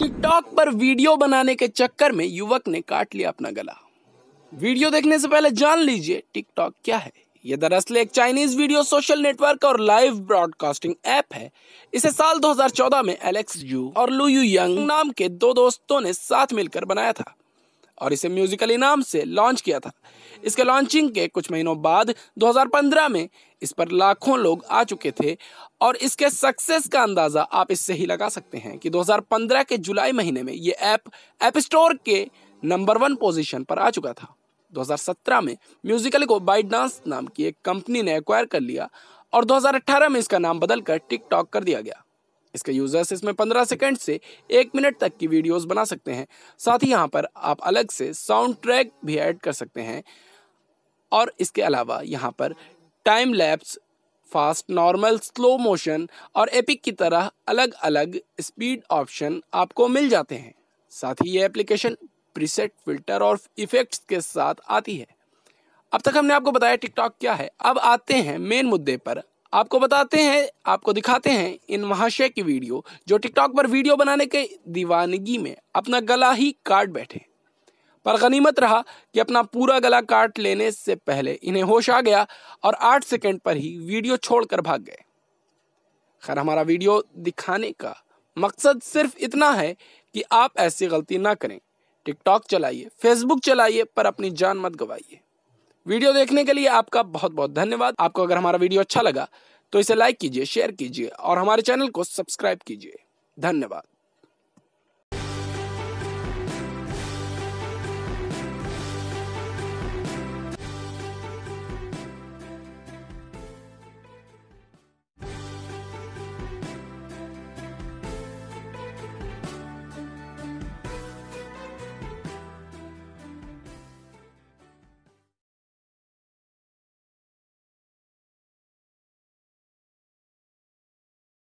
TikTok पर video बनाने के चक्कर में युवक ने काट लिया अपना गला वीडियो देखने से पहले जान लीजिए टिकटॉक क्या है ये दरअसल एक चाइनीज वीडियो सोशल नेटवर्क और लाइव ब्रॉडकास्टिंग ऐप है इसे साल 2014 में एलेक्स जू और लुयू यंग नाम के दो दोस्तों ने साथ मिलकर बनाया था और इसे म्यूजिकल इनाम से लॉन्च किया था इसके लॉन्चिंग के कुछ महीनों बाद 2015 में इस पर लाखों लोग आ चुके थे और इसके सक्सेस का अंदाज़ा आप इससे ही लगा सकते हैं कि 2015 के जुलाई महीने में ये ऐप ऐप स्टोर के नंबर वन पोजीशन पर आ चुका था 2017 में म्यूजिकल को बाइट डांस नाम की एक कंपनी ने एक्वायर कर लिया और 2018 में इसका नाम बदलकर टिकटॉक कर दिया गया इसके यूज़र्स इसमें पंद्रह सेकेंड से एक मिनट तक की वीडियोस बना सकते हैं साथ ही यहाँ पर आप अलग से साउंड ट्रैक भी ऐड कर सकते हैं और इसके अलावा यहाँ पर time lapse fast normal slow motion और एपिक की तरह अलग अलग स्पीड ऑप्शन आपको मिल जाते हैं साथ ही ये एप्लीकेशन प्रीसेट फिल्टर और इफेक्ट्स के साथ आती है अब तक हमने आपको बताया टिकटॉक क्या है अब आते हैं मेन मुद्दे पर आपको बताते हैं आपको दिखाते हैं इन महाशय की वीडियो जो टिकटॉक पर वीडियो बनाने के दीवानगी में अपना गला ही काट बैठे पर गनीमत रहा कि अपना पूरा गला काट लेने से पहले इन्हें होश आ गया और आठ सेकंड पर ही वीडियो छोड़कर भाग गए खैर हमारा वीडियो दिखाने का मकसद सिर्फ इतना है कि आप ऐसी गलती ना करें टिकटॉक चलाइए फेसबुक चलाइए पर अपनी जान मत गवाइए वीडियो देखने के लिए आपका बहुत बहुत धन्यवाद आपको अगर हमारा वीडियो अच्छा लगा तो इसे लाइक कीजिए शेयर कीजिए और हमारे चैनल को सब्सक्राइब कीजिए धन्यवाद